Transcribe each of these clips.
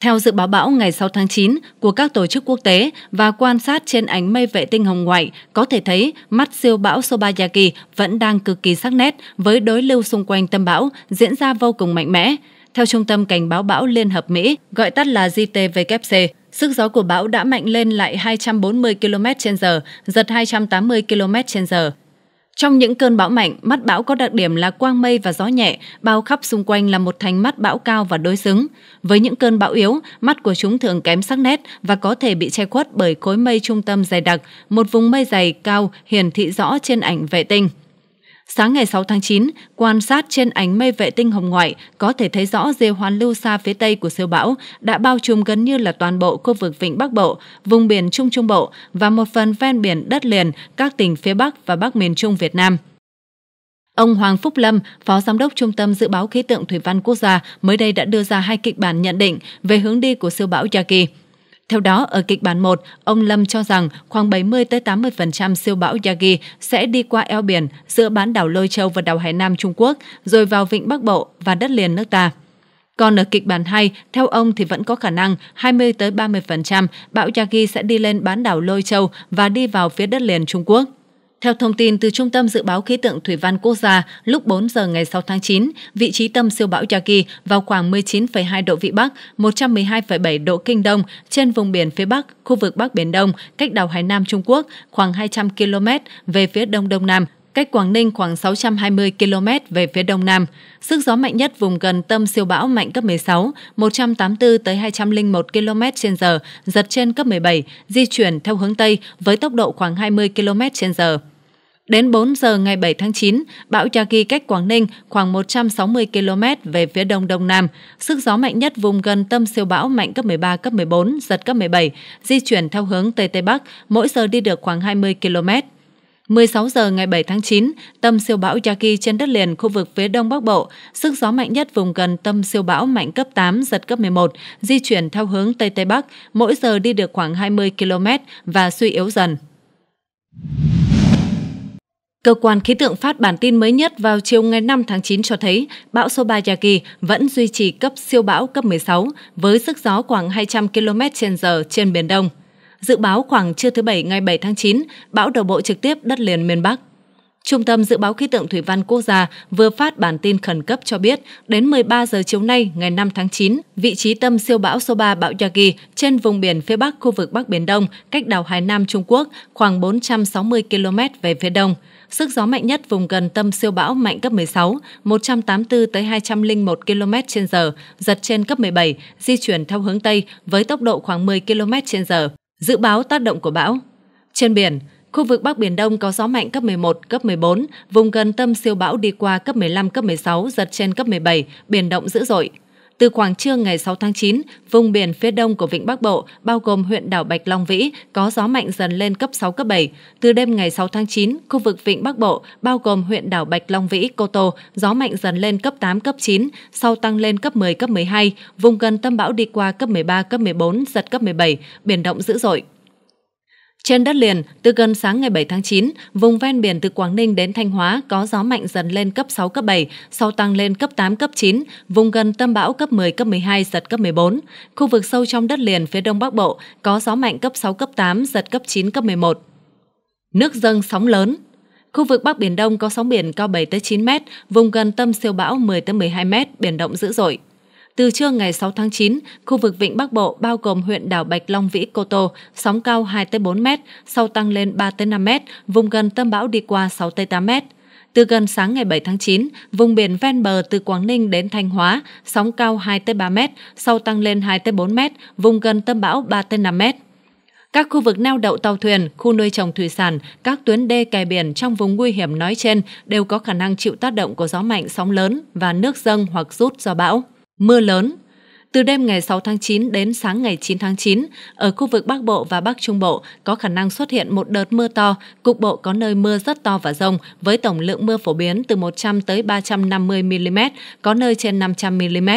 Theo dự báo bão ngày 6 tháng 9 của các tổ chức quốc tế và quan sát trên ánh mây vệ tinh hồng ngoại, có thể thấy mắt siêu bão Sobayaki vẫn đang cực kỳ sắc nét với đối lưu xung quanh tâm bão diễn ra vô cùng mạnh mẽ. Theo Trung tâm Cảnh báo bão Liên hợp Mỹ, gọi tắt là JTWC, sức gió của bão đã mạnh lên lại 240 km/h, giật 280 km/h. Trong những cơn bão mạnh, mắt bão có đặc điểm là quang mây và gió nhẹ, bao khắp xung quanh là một thành mắt bão cao và đối xứng. Với những cơn bão yếu, mắt của chúng thường kém sắc nét và có thể bị che khuất bởi khối mây trung tâm dày đặc, một vùng mây dày cao hiển thị rõ trên ảnh vệ tinh. Sáng ngày 6 tháng 9, quan sát trên ánh mây vệ tinh hồng ngoại có thể thấy rõ dê hoàn lưu xa phía tây của siêu bão đã bao trùm gần như là toàn bộ khu vực vịnh Bắc Bộ, vùng biển Trung Trung Bộ và một phần ven biển đất liền các tỉnh phía Bắc và Bắc miền Trung Việt Nam. Ông Hoàng Phúc Lâm, Phó Giám đốc Trung tâm Dự báo Khí tượng Thủy văn Quốc gia mới đây đã đưa ra hai kịch bản nhận định về hướng đi của siêu bão Yagi. Theo đó, ở kịch bản 1, ông Lâm cho rằng khoảng 70-80% tới siêu bão Yagi sẽ đi qua eo biển giữa bán đảo Lôi Châu và đảo Hải Nam Trung Quốc, rồi vào vịnh Bắc Bộ và đất liền nước ta. Còn ở kịch bản 2, theo ông thì vẫn có khả năng 20-30% tới bão Yagi sẽ đi lên bán đảo Lôi Châu và đi vào phía đất liền Trung Quốc. Theo thông tin từ Trung tâm Dự báo Khí tượng Thủy văn Quốc gia, lúc 4 giờ ngày 6 tháng 9, vị trí tâm siêu bão Yagi vào khoảng 19,2 độ Vĩ Bắc, 112,7 độ Kinh Đông trên vùng biển phía Bắc, khu vực Bắc Biển Đông, cách đảo Hải Nam Trung Quốc khoảng 200 km về phía Đông Đông Nam, cách Quảng Ninh khoảng 620 km về phía đông nam. Sức gió mạnh nhất vùng gần tâm siêu bão mạnh cấp 16, 184 tới 201 km h giật trên cấp 17, di chuyển theo hướng Tây với tốc độ khoảng 20 km h Đến 4 giờ ngày 7 tháng 9, bão Yagi cách Quảng Ninh khoảng 160 km về phía đông đông nam. Sức gió mạnh nhất vùng gần tâm siêu bão mạnh cấp 13, cấp 14, giật cấp 17, di chuyển theo hướng Tây Tây Bắc, mỗi giờ đi được khoảng 20 km. 16 giờ ngày 7 tháng 9, tâm siêu bão Yaki trên đất liền khu vực phía đông bắc bộ, sức gió mạnh nhất vùng gần tâm siêu bão mạnh cấp 8, giật cấp 11, di chuyển theo hướng Tây Tây Bắc, mỗi giờ đi được khoảng 20 km và suy yếu dần. Cơ quan khí tượng phát bản tin mới nhất vào chiều ngày 5 tháng 9 cho thấy bão số 3 Yagi vẫn duy trì cấp siêu bão cấp 16 với sức gió khoảng 200 km trên giờ trên biển Đông dự báo khoảng trưa thứ Bảy ngày 7 tháng 9, bão đổ bộ trực tiếp đất liền miền Bắc. Trung tâm Dự báo Khí tượng Thủy văn Quốc gia vừa phát bản tin khẩn cấp cho biết, đến 13 giờ chiều nay ngày 5 tháng 9, vị trí tâm siêu bão số 3 bão Yagi trên vùng biển phía Bắc khu vực Bắc Biển Đông, cách đảo Hải Nam Trung Quốc khoảng 460 km về phía Đông. Sức gió mạnh nhất vùng gần tâm siêu bão mạnh cấp 16, 184 tới 201 km trên giờ, giật trên cấp 17, di chuyển theo hướng Tây với tốc độ khoảng 10 km trên giờ. Dự báo tác động của bão Trên biển, khu vực Bắc Biển Đông có gió mạnh cấp 11, cấp 14, vùng gần tâm siêu bão đi qua cấp 15, cấp 16, giật trên cấp 17, biển động dữ dội, từ khoảng trưa ngày 6 tháng 9, vùng biển phía đông của Vịnh Bắc Bộ, bao gồm huyện đảo Bạch Long Vĩ, có gió mạnh dần lên cấp 6, cấp 7. Từ đêm ngày 6 tháng 9, khu vực Vịnh Bắc Bộ, bao gồm huyện đảo Bạch Long Vĩ, Cô Tô, gió mạnh dần lên cấp 8, cấp 9, sau tăng lên cấp 10, cấp 12. Vùng gần tâm bão đi qua cấp 13, cấp 14, giật cấp 17, biển động dữ dội. Trên đất liền, từ gần sáng ngày 7 tháng 9, vùng ven biển từ Quảng Ninh đến Thanh Hóa có gió mạnh dần lên cấp 6, cấp 7, sau tăng lên cấp 8, cấp 9, vùng gần tâm bão cấp 10, cấp 12, giật cấp 14. Khu vực sâu trong đất liền phía đông bắc bộ có gió mạnh cấp 6, cấp 8, giật cấp 9, cấp 11. Nước dâng sóng lớn, Khu vực Bắc Biển Đông có sóng biển cao 7 tới 9 mét, vùng gần tâm siêu bão 10 tới 12 mét, biển động dữ dội. Từ trưa ngày 6 tháng 9, khu vực Vịnh Bắc Bộ bao gồm huyện đảo Bạch Long Vĩ Cô Tô, sóng cao 2-4 m, sau tăng lên 3-5 m, vùng gần tâm bão đi qua 6-8 m. Từ gần sáng ngày 7 tháng 9, vùng biển ven bờ từ Quảng Ninh đến Thanh Hóa, sóng cao 2-3 m, sau tăng lên 2-4 m, vùng gần tâm bão 3-5 m các khu vực neo đậu tàu thuyền, khu nuôi trồng thủy sản, các tuyến đê kè biển trong vùng nguy hiểm nói trên đều có khả năng chịu tác động của gió mạnh, sóng lớn và nước dâng hoặc rút do bão mưa lớn. Từ đêm ngày 6 tháng 9 đến sáng ngày 9 tháng 9, ở khu vực Bắc Bộ và Bắc Trung Bộ có khả năng xuất hiện một đợt mưa to, cục bộ có nơi mưa rất to và rông với tổng lượng mưa phổ biến từ 100 tới 350 mm, có nơi trên 500 mm.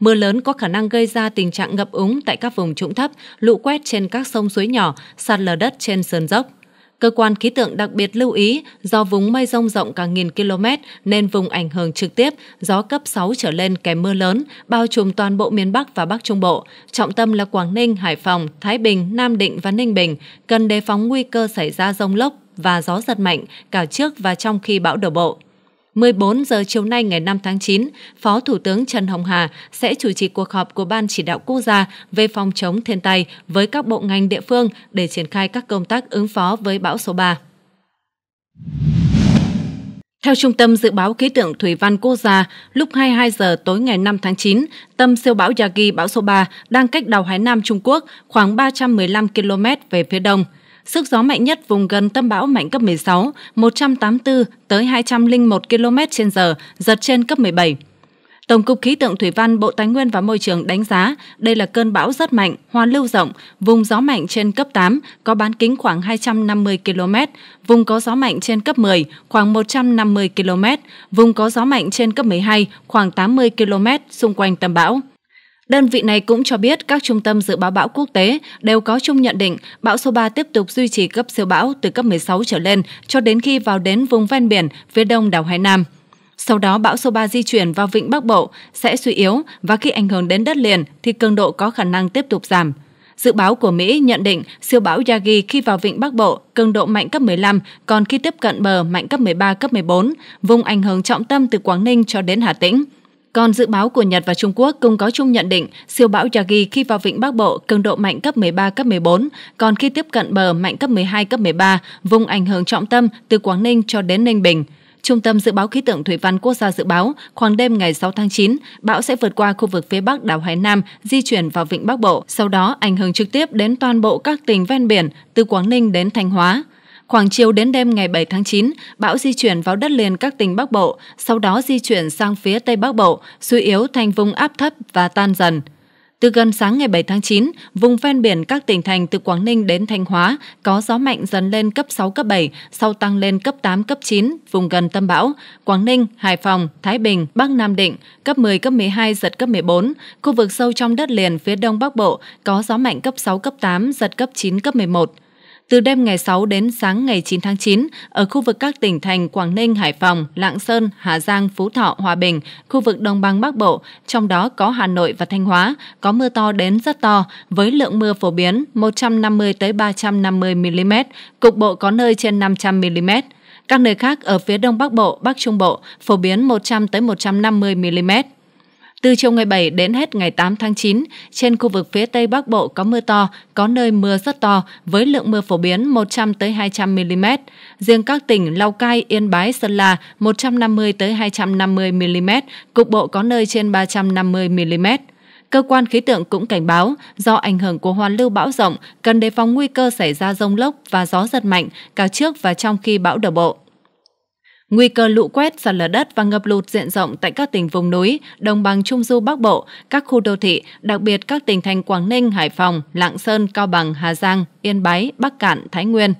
Mưa lớn có khả năng gây ra tình trạng ngập úng tại các vùng trũng thấp, lũ quét trên các sông suối nhỏ, sạt lở đất trên sườn dốc. Cơ quan khí tượng đặc biệt lưu ý do vùng mây rông rộng cả nghìn km nên vùng ảnh hưởng trực tiếp gió cấp 6 trở lên kèm mưa lớn bao trùm toàn bộ miền Bắc và Bắc Trung Bộ. Trọng tâm là Quảng Ninh, Hải Phòng, Thái Bình, Nam Định và Ninh Bình cần đề phóng nguy cơ xảy ra rông lốc và gió giật mạnh cả trước và trong khi bão đổ bộ. 14 giờ chiều nay ngày 5 tháng 9, Phó Thủ tướng Trần Hồng Hà sẽ chủ trì cuộc họp của Ban chỉ đạo quốc gia về phòng chống thiên tai với các bộ ngành địa phương để triển khai các công tác ứng phó với bão số 3. Theo Trung tâm Dự báo Khí tượng Thủy văn Quốc gia, lúc 22 giờ tối ngày 5 tháng 9, tâm siêu bão Yagi bão số 3 đang cách đảo Hải Nam Trung Quốc khoảng 315 km về phía đông. Sức gió mạnh nhất vùng gần tâm bão mạnh cấp 16, 184 tới 201 km h giật trên cấp 17. Tổng cục Khí tượng Thủy văn Bộ Tài nguyên và Môi trường đánh giá đây là cơn bão rất mạnh, hoàn lưu rộng, vùng gió mạnh trên cấp 8 có bán kính khoảng 250 km, vùng có gió mạnh trên cấp 10 khoảng 150 km, vùng có gió mạnh trên cấp 12 khoảng 80 km xung quanh tâm bão. Đơn vị này cũng cho biết các trung tâm dự báo bão quốc tế đều có chung nhận định bão số 3 tiếp tục duy trì cấp siêu bão từ cấp 16 trở lên cho đến khi vào đến vùng ven biển phía đông đảo Hải Nam. Sau đó bão số 3 di chuyển vào vịnh Bắc Bộ sẽ suy yếu và khi ảnh hưởng đến đất liền thì cường độ có khả năng tiếp tục giảm. Dự báo của Mỹ nhận định siêu bão Yagi khi vào vịnh Bắc Bộ, cường độ mạnh cấp 15, còn khi tiếp cận bờ mạnh cấp 13, cấp 14, vùng ảnh hưởng trọng tâm từ Quảng Ninh cho đến Hà Tĩnh. Còn dự báo của Nhật và Trung Quốc cũng có chung nhận định siêu bão Yagi khi vào vịnh Bắc Bộ cường độ mạnh cấp 13, cấp 14, còn khi tiếp cận bờ mạnh cấp 12, cấp 13, vùng ảnh hưởng trọng tâm từ Quảng Ninh cho đến Ninh Bình. Trung tâm Dự báo Khí tượng Thủy văn Quốc gia dự báo, khoảng đêm ngày 6 tháng 9, bão sẽ vượt qua khu vực phía Bắc đảo Hải Nam, di chuyển vào vịnh Bắc Bộ, sau đó ảnh hưởng trực tiếp đến toàn bộ các tỉnh ven biển từ Quảng Ninh đến Thanh Hóa. Khoảng chiều đến đêm ngày 7 tháng 9, bão di chuyển vào đất liền các tỉnh Bắc Bộ, sau đó di chuyển sang phía Tây Bắc Bộ, suy yếu thành vùng áp thấp và tan dần. Từ gần sáng ngày 7 tháng 9, vùng ven biển các tỉnh thành từ Quảng Ninh đến Thanh Hóa có gió mạnh dần lên cấp 6, cấp 7, sau tăng lên cấp 8, cấp 9, vùng gần tâm bão. Quảng Ninh, Hải Phòng, Thái Bình, Bắc Nam Định, cấp 10, cấp 12, giật cấp 14. Khu vực sâu trong đất liền phía đông bắc bộ có gió mạnh cấp 6, cấp 8, giật cấp 9, cấp 11. Từ đêm ngày 6 đến sáng ngày 9 tháng 9, ở khu vực các tỉnh thành Quảng Ninh, Hải Phòng, Lạng Sơn, Hà Giang, Phú Thọ, Hòa Bình, khu vực Đồng bằng Bắc Bộ, trong đó có Hà Nội và Thanh Hóa, có mưa to đến rất to, với lượng mưa phổ biến 150-350 mm, cục bộ có nơi trên 500 mm. Các nơi khác ở phía Đông Bắc Bộ, Bắc Trung Bộ phổ biến 100 tới 150 mm. Từ chiều ngày 7 đến hết ngày 8 tháng 9, trên khu vực phía Tây Bắc Bộ có mưa to, có nơi mưa rất to với lượng mưa phổ biến 100 tới 200 mm. Riêng các tỉnh Lào Cai, Yên Bái, Sơn La 150 tới 250 mm, cục bộ có nơi trên 350 mm. Cơ quan khí tượng cũng cảnh báo do ảnh hưởng của hoàn lưu bão rộng cần đề phòng nguy cơ xảy ra rông lốc và gió giật mạnh cả trước và trong khi bão đổ bộ. Nguy cơ lũ quét, sạt lở đất và ngập lụt diện rộng tại các tỉnh vùng núi, đồng bằng Trung Du Bắc Bộ, các khu đô thị, đặc biệt các tỉnh thành Quảng Ninh, Hải Phòng, Lạng Sơn, Cao Bằng, Hà Giang, Yên Bái, Bắc Cạn, Thái Nguyên.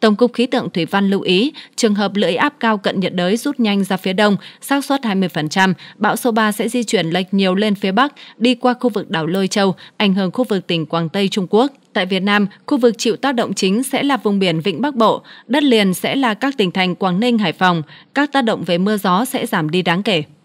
Tổng cục khí tượng thủy văn lưu ý, trường hợp lưỡi áp cao cận nhiệt đới rút nhanh ra phía đông, xác suất 20%, bão số 3 sẽ di chuyển lệch nhiều lên phía bắc, đi qua khu vực đảo Lôi Châu, ảnh hưởng khu vực tỉnh Quảng Tây Trung Quốc. Tại Việt Nam, khu vực chịu tác động chính sẽ là vùng biển Vịnh Bắc Bộ, đất liền sẽ là các tỉnh thành Quảng Ninh, Hải Phòng, các tác động về mưa gió sẽ giảm đi đáng kể.